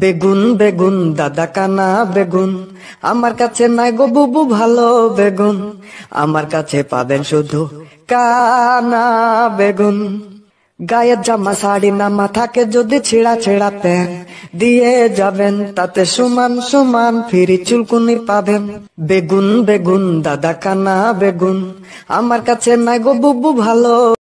বেগুন বেগুন দাদা কানা বেগুন আমার কাছে নাই গো বুবু ভালো বেগুন আমার কাছে পাবেন শুধু কানা বেগুন গায়ের জামা শাড়ি না মাথাকে যদি ছেঁড়া ছেড়া প্যান দিয়ে যাবেন তাতে সমান সমান ফিরি চুলকুনি পাবেন বেগুন বেগুন দাদা কানা বেগুন আমার কাছে নাই গো বুবু ভালো